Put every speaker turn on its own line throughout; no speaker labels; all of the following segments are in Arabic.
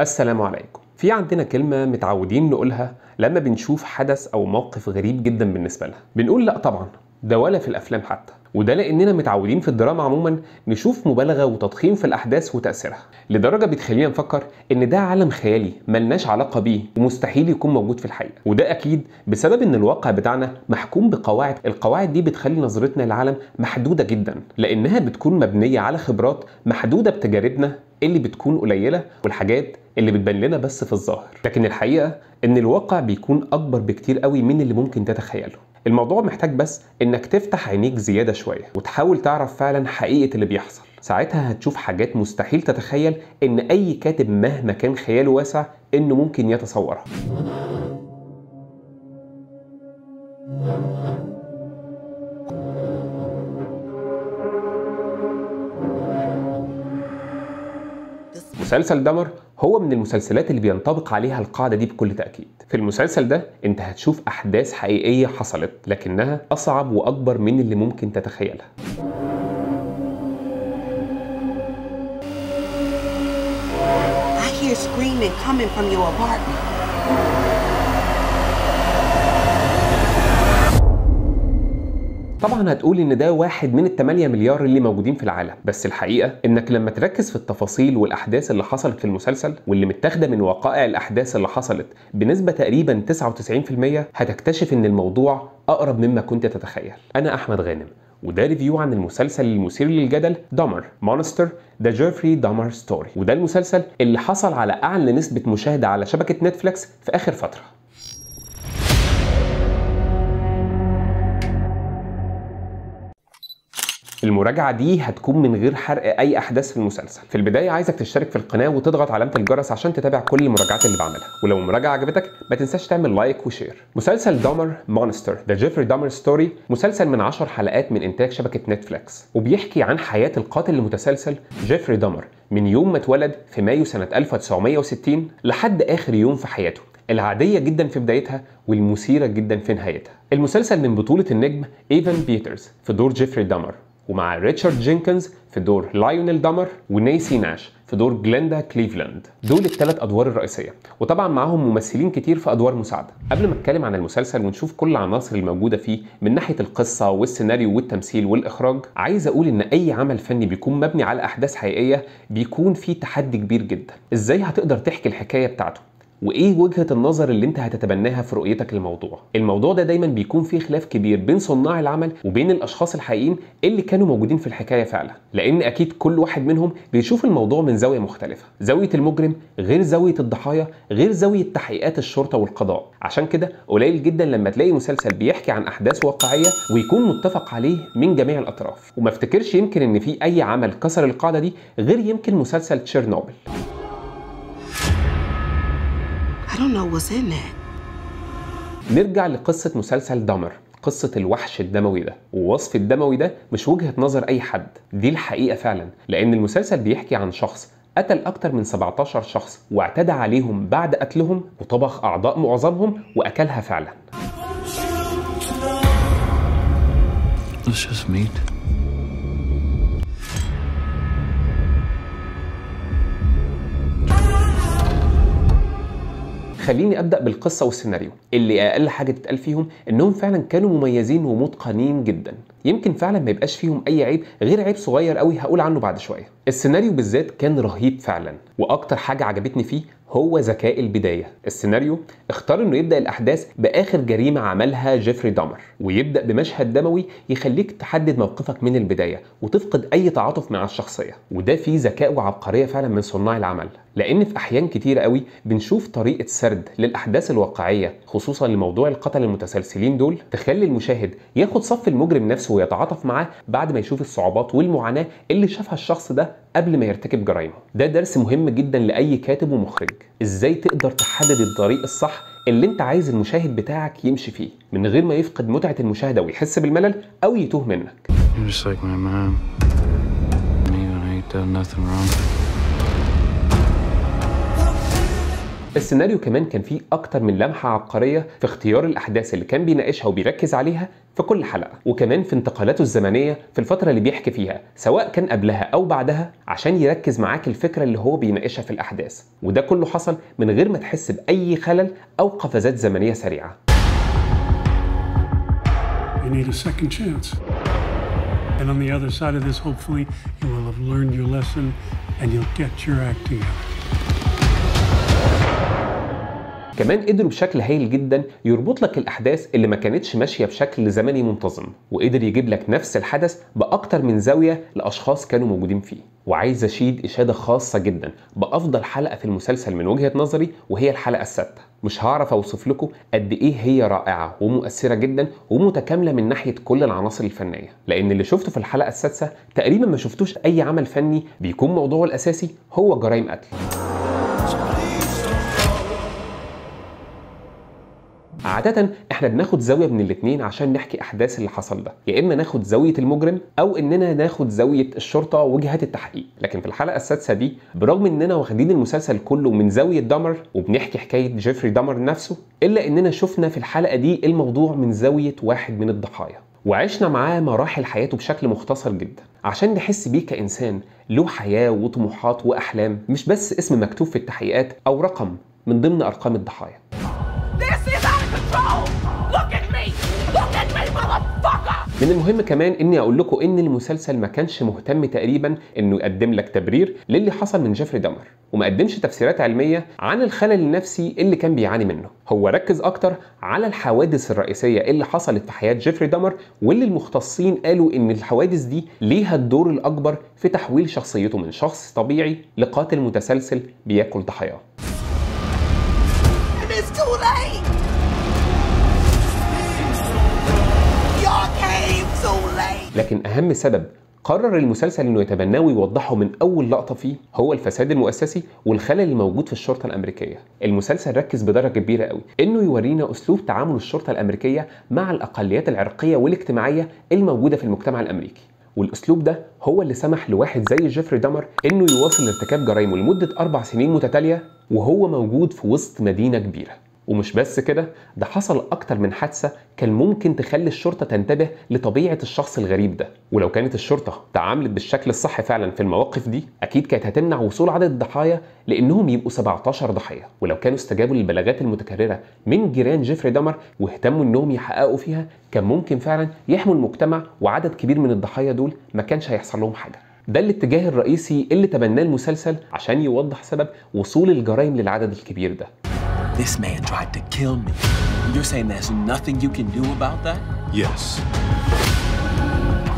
السلام عليكم في عندنا كلمة متعودين نقولها لما بنشوف حدث أو موقف غريب جدا بالنسبة لنا بنقول لأ طبعا ده ولا في الأفلام حتى وده لأننا متعودين في الدراما عموما نشوف مبالغة وتضخيم في الأحداث وتأثيرها لدرجة بتخلينا نفكر إن ده عالم خيالي ملناش علاقة بيه ومستحيل يكون موجود في الحقيقة وده أكيد بسبب إن الواقع بتاعنا محكوم بقواعد القواعد دي بتخلي نظرتنا للعالم محدودة جدا لأنها بتكون مبنية على خبرات محدودة بتجاربنا اللي بتكون قليله والحاجات اللي بتبان لنا بس في الظاهر لكن الحقيقه ان الواقع بيكون اكبر بكتير قوي من اللي ممكن تتخيله الموضوع محتاج بس انك تفتح عينيك زياده شويه وتحاول تعرف فعلا حقيقه اللي بيحصل ساعتها هتشوف حاجات مستحيل تتخيل ان اي كاتب مهما كان خياله واسع انه ممكن يتصورها مسلسل دمر هو من المسلسلات اللي بينطبق عليها القاعدة دي بكل تأكيد في المسلسل ده انت هتشوف أحداث حقيقية حصلت لكنها أصعب وأكبر من اللي ممكن تتخيلها I hear screaming coming from your apartment. طبعا هتقول ان ده واحد من ال 8 مليار اللي موجودين في العالم بس الحقيقه انك لما تركز في التفاصيل والاحداث اللي حصلت في المسلسل واللي متاخده من وقائع الاحداث اللي حصلت بنسبه تقريبا 99% هتكتشف ان الموضوع اقرب مما كنت تتخيل انا احمد غانم وده ريفيو عن المسلسل المثير للجدل دمر مونستر ذا جيفري دمر ستوري وده المسلسل اللي حصل على اعلى نسبه مشاهده على شبكه نتفليكس في اخر فتره المراجعه دي هتكون من غير حرق اي احداث في المسلسل في البدايه عايزك تشترك في القناه وتضغط علامه الجرس عشان تتابع كل المراجعات اللي بعملها ولو المراجعه عجبتك ما تنساش تعمل لايك وشير مسلسل دامر مونستر ذا جيفري دامر ستوري مسلسل من 10 حلقات من انتاج شبكه نتفليكس وبيحكي عن حياه القاتل المتسلسل جيفري دامر من يوم ما اتولد في مايو سنه 1960 لحد اخر يوم في حياته العادية جدا في بدايتها والمثيرة جدا في نهايتها. المسلسل من بطولة النجم ايفان بيترز في دور جيفري دامر ومع ريتشارد جينكنز في دور لايونيل دامر ونيسي ناش في دور جليندا كليفلاند دول الثلاث ادوار الرئيسيه وطبعا معاهم ممثلين كتير في ادوار مساعده قبل ما اتكلم عن المسلسل ونشوف كل العناصر الموجوده فيه من ناحيه القصه والسيناريو والتمثيل والاخراج عايز اقول ان اي عمل فني بيكون مبني على احداث حقيقيه بيكون فيه تحدي كبير جدا ازاي هتقدر تحكي الحكايه بتاعته وايه وجهه النظر اللي انت هتتبناها في رؤيتك للموضوع الموضوع ده دايما بيكون فيه خلاف كبير بين صناع العمل وبين الاشخاص الحقيقيين اللي كانوا موجودين في الحكايه فعلا لان اكيد كل واحد منهم بيشوف الموضوع من زاويه مختلفه زاويه المجرم غير زاويه الضحايا غير زاويه تحقيقات الشرطه والقضاء عشان كده قليل جدا لما تلاقي مسلسل بيحكي عن احداث واقعيه ويكون متفق عليه من جميع الاطراف وما افتكرش يمكن ان في اي عمل كسر القاعده دي غير يمكن مسلسل تشيرنوبل I don't know what's in it. نرجع لقصة مسلسل دمر قصة الوحش الدموي ده ووصف الدموي ده مش وجهة نظر أي حد دي الحقيقة فعلا لأن المسلسل بيحكي عن شخص قتل أكتر من 17 شخص واعتدى عليهم بعد قتلهم وطبخ أعضاء معظمهم وأكلها فعلا just خليني ابدا بالقصه والسيناريو اللي اقل حاجه تتقال فيهم انهم فعلا كانوا مميزين ومتقنين جدا يمكن فعلا ما يبقاش فيهم اي عيب غير عيب صغير قوي هقول عنه بعد شويه السيناريو بالذات كان رهيب فعلا واكتر حاجه عجبتني فيه هو ذكاء البداية السيناريو اختار انه يبدأ الأحداث بآخر جريمة عملها جيفري دامر ويبدأ بمشهد دموي يخليك تحدد موقفك من البداية وتفقد أي تعاطف مع الشخصية وده فيه ذكاء وعبقرية فعلا من صناع العمل لان في احيان كتير قوي بنشوف طريقه سرد للاحداث الواقعيه خصوصا لموضوع القتل المتسلسلين دول تخلي المشاهد ياخد صف المجرم نفسه ويتعاطف معاه بعد ما يشوف الصعوبات والمعاناه اللي شافها الشخص ده قبل ما يرتكب جرائمه ده درس مهم جدا لاي كاتب ومخرج ازاي تقدر تحدد الطريق الصح اللي انت عايز المشاهد بتاعك يمشي فيه من غير ما يفقد متعه المشاهده ويحس بالملل او يتوه منك السيناريو كمان كان فيه اكتر من لمحه عبقريه في اختيار الاحداث اللي كان بيناقشها وبيركز عليها في كل حلقه وكمان في انتقالاته الزمنيه في الفتره اللي بيحكي فيها سواء كان قبلها او بعدها عشان يركز معاك الفكره اللي هو بيناقشها في الاحداث وده كله حصل من غير ما تحس باي خلل او قفزات زمنيه سريعه You need a second chance. And on the other side of this, hopefully, you will have learned your lesson and you'll get your act together. كمان قدروا بشكل هايل جدا يربط لك الاحداث اللي ما كانتش ماشيه بشكل زمني منتظم وقدر يجيب لك نفس الحدث باكتر من زاويه لاشخاص كانوا موجودين فيه وعايز اشيد اشاده خاصه جدا بافضل حلقه في المسلسل من وجهه نظري وهي الحلقه السادسه مش هعرف اوصف لكم قد ايه هي رائعه ومؤثره جدا ومتكامله من ناحيه كل العناصر الفنيه لان اللي شفته في الحلقه السادسه تقريبا ما شفتوش اي عمل فني بيكون موضوعه الاساسي هو جرائم قتل عاده احنا بناخد زاويه من الاثنين عشان نحكي احداث اللي حصل ده يا اما ناخد زاويه المجرم او اننا ناخد زاويه الشرطه وجهات التحقيق لكن في الحلقه السادسه دي برغم اننا واخدين المسلسل كله من زاويه دمر وبنحكي حكايه جيفري دمر نفسه الا اننا شفنا في الحلقه دي الموضوع من زاويه واحد من الضحايا وعشنا معاه مراحل حياته بشكل مختصر جدا عشان نحس بيه كإنسان له حياة وطموحات وأحلام مش بس اسم مكتوب في التحقيقات أو رقم من ضمن أرقام الضحايا من المهم كمان اني اقول لكم ان المسلسل ما كانش مهتم تقريبا انه يقدم لك تبرير للي حصل من جيفري دامر وما قدمش تفسيرات علميه عن الخلل النفسي اللي كان بيعاني منه هو ركز اكتر على الحوادث الرئيسيه اللي حصلت في حياه جيفري دامر واللي المختصين قالوا ان الحوادث دي ليها الدور الاكبر في تحويل شخصيته من شخص طبيعي لقاتل متسلسل بياكل ضحاياه لكن أهم سبب قرر المسلسل انه يتبناه ويوضحه من اول لقطه فيه هو الفساد المؤسسي والخلل الموجود في الشرطه الامريكيه المسلسل ركز بدرجه كبيره قوي انه يورينا اسلوب تعامل الشرطه الامريكيه مع الاقليات العرقيه والاجتماعيه الموجوده في المجتمع الامريكي والاسلوب ده هو اللي سمح لواحد زي جيفري دامر انه يواصل ارتكاب جرائمه لمده اربع سنين متتاليه وهو موجود في وسط مدينه كبيره ومش بس كده ده حصل أكتر من حادثة كان ممكن تخلي الشرطة تنتبه لطبيعة الشخص الغريب ده ولو كانت الشرطة تعاملت بالشكل الصح فعلا في المواقف دي أكيد كانت هتمنع وصول عدد الضحايا لأنهم يبقوا 17 ضحية ولو كانوا استجابوا للبلاغات المتكررة من جيران جيفري دمر واهتموا إنهم يحققوا فيها كان ممكن فعلا يحموا المجتمع وعدد كبير من الضحايا دول ما كانش هيحصل لهم حاجة ده الاتجاه الرئيسي اللي تبناه المسلسل عشان يوضح سبب وصول الجرائم للعدد الكبير ده This man tried to kill me. You're saying there's nothing you can do about that? Yes.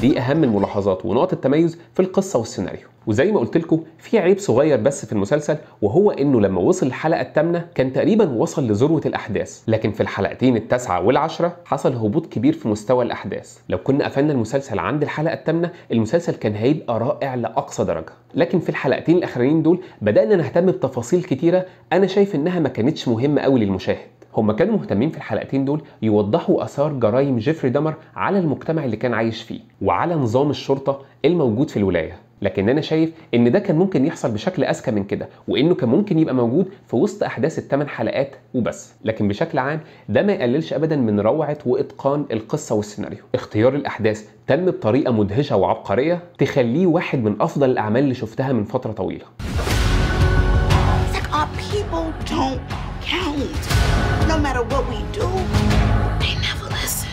دي اهم الملاحظات ونقط التميز في القصه والسيناريو وزي ما قلت لكم في عيب صغير بس في المسلسل وهو انه لما وصل الحلقه الثامنه كان تقريبا وصل لذروه الاحداث لكن في الحلقتين التاسعه والعشره حصل هبوط كبير في مستوى الاحداث لو كنا قفلنا المسلسل عند الحلقه الثامنه المسلسل كان هيبقى رائع لاقصى درجه لكن في الحلقتين الاخرانيين دول بدانا نهتم بتفاصيل كتيره انا شايف انها ما كانتش مهمه قوي للمشاهد هم كانوا مهتمين في الحلقتين دول يوضحوا اثار جرائم جيفري دمر على المجتمع اللي كان عايش فيه وعلى نظام الشرطه الموجود في الولايه لكن انا شايف ان ده كان ممكن يحصل بشكل اذكى من كده وانه كان ممكن يبقى موجود في وسط احداث الثمان حلقات وبس لكن بشكل عام ده ما يقللش ابدا من روعه واتقان القصه والسيناريو اختيار الاحداث تم بطريقه مدهشه وعبقريه تخليه واحد من افضل الاعمال اللي شفتها من فتره طويله Our people don't count. no matter what we do, they never listen.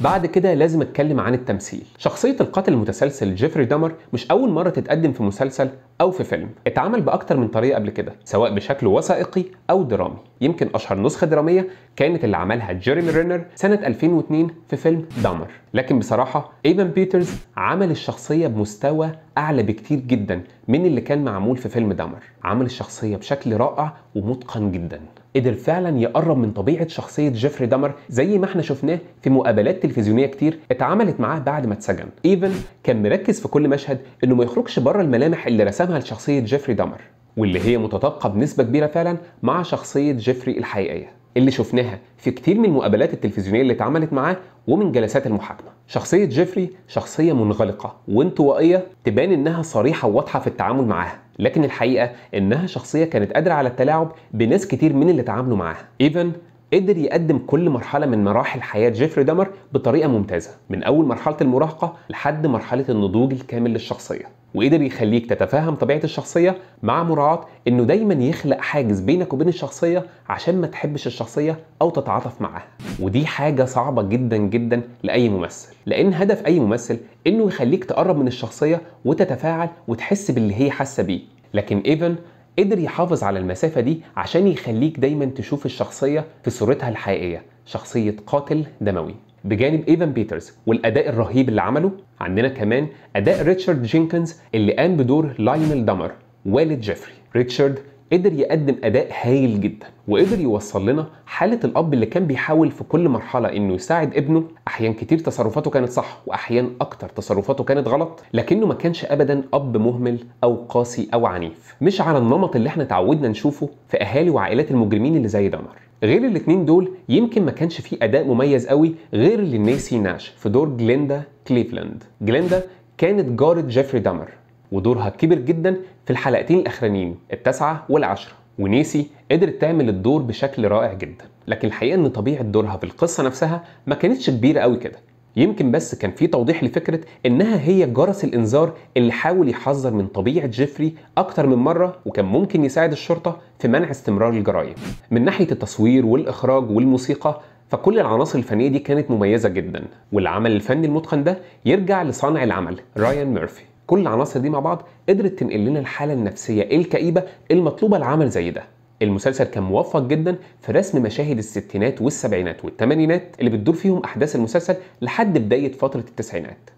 بعد كده لازم اتكلم عن التمثيل شخصية القاتل المتسلسل جيفري دامر مش أول مرة تتقدم في مسلسل أو في فيلم اتعمل بأكتر من طريقة قبل كده سواء بشكل وثائقي أو درامي يمكن أشهر نسخة درامية كانت اللي عملها جيريمي رينر سنة 2002 في فيلم دامر لكن بصراحة ايفان بيترز عمل الشخصية بمستوى أعلى بكتير جدا من اللي كان معمول في فيلم دامر عمل الشخصية بشكل رائع ومتقن جدا قدر فعلا يقرب من طبيعه شخصيه جيفري دامر زي ما احنا شفناه في مقابلات تلفزيونيه كتير اتعملت معاه بعد ما اتسجن ايفن كان مركز في كل مشهد انه ما يخرجش بره الملامح اللي رسمها لشخصيه جيفري دامر واللي هي متطابقه بنسبه كبيره فعلا مع شخصيه جيفري الحقيقيه اللي شفناها في كتير من المقابلات التلفزيونيه اللي اتعملت معاه ومن جلسات المحاكمه شخصيه جيفري شخصيه منغلقه وانطوائيه تبان انها صريحه وواضحه في التعامل معاها لكن الحقيقه انها شخصيه كانت قادره على التلاعب بناس كتير من اللي تعاملوا معاها ايفن قدر يقدم كل مرحله من مراحل حياه جيفري دامر بطريقه ممتازه من اول مرحله المراهقه لحد مرحله النضوج الكامل للشخصيه وقدر يخليك تتفاهم طبيعه الشخصيه مع مراعاه انه دايما يخلق حاجز بينك وبين الشخصيه عشان ما تحبش الشخصيه او تتعاطف معاها ودي حاجه صعبه جدا جدا لاي ممثل لان هدف اي ممثل انه يخليك تقرب من الشخصيه وتتفاعل وتحس باللي هي حاسه بيه لكن ايفن قدر يحافظ على المسافة دي عشان يخليك دايما تشوف الشخصية في صورتها الحقيقية شخصية قاتل دموي بجانب ايفان بيترز والاداء الرهيب اللي عمله عندنا كمان اداء ريتشارد جينكنز اللي قام بدور لايونيل دمر والد جيفري ريتشارد قدر يقدم اداء هايل جدا وقدر يوصل لنا حاله الاب اللي كان بيحاول في كل مرحله انه يساعد ابنه احيان كتير تصرفاته كانت صح واحيان اكتر تصرفاته كانت غلط لكنه ما كانش ابدا اب مهمل او قاسي او عنيف مش على النمط اللي احنا تعودنا نشوفه في اهالي وعائلات المجرمين اللي زي دمر غير الاتنين دول يمكن ما كانش فيه اداء مميز قوي غير للنيسي ناش في دور جليندا كليفلاند جليندا كانت جارة جيفري دامر ودورها كبر جدا في الحلقتين الاخرانيين التاسعه والعاشره ونيسي قدرت تعمل الدور بشكل رائع جدا لكن الحقيقه ان طبيعه دورها في القصه نفسها ما كانتش كبيره قوي كده يمكن بس كان في توضيح لفكره انها هي جرس الانذار اللي حاول يحذر من طبيعه جيفري اكتر من مره وكان ممكن يساعد الشرطه في منع استمرار الجرائم من ناحيه التصوير والاخراج والموسيقى فكل العناصر الفنيه دي كانت مميزه جدا والعمل الفني المتقن ده يرجع لصانع العمل رايان ميرفي كل العناصر دي مع بعض قدرت تنقل لنا الحاله النفسيه الكئيبه المطلوبه لعمل زي ده المسلسل كان موفق جدا في رسم مشاهد الستينات والسبعينات والثمانينات اللي بتدور فيهم احداث المسلسل لحد بدايه فتره التسعينات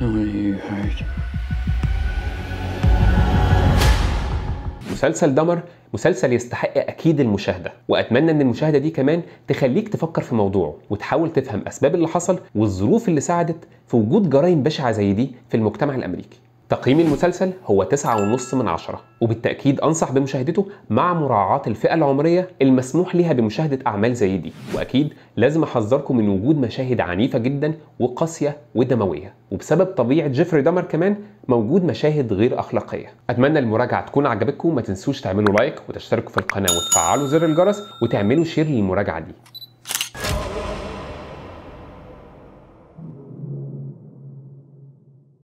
How you hurt? مسلسل دمر مسلسل يستحق اكيد المشاهده واتمنى ان المشاهده دي كمان تخليك تفكر في موضوعه وتحاول تفهم اسباب اللي حصل والظروف اللي ساعدت في وجود جرائم بشعه زي دي في المجتمع الامريكي تقييم المسلسل هو 9.5 من عشرة وبالتأكيد أنصح بمشاهدته مع مراعاة الفئة العمرية المسموح لها بمشاهدة أعمال زي دي وأكيد لازم أحذركم من وجود مشاهد عنيفة جدا وقاسية ودموية وبسبب طبيعة جيفري دمر كمان موجود مشاهد غير أخلاقية أتمنى المراجعة تكون عجبتكم ما تنسوش تعملوا لايك وتشتركوا في القناة وتفعلوا زر الجرس وتعملوا شير للمراجعة دي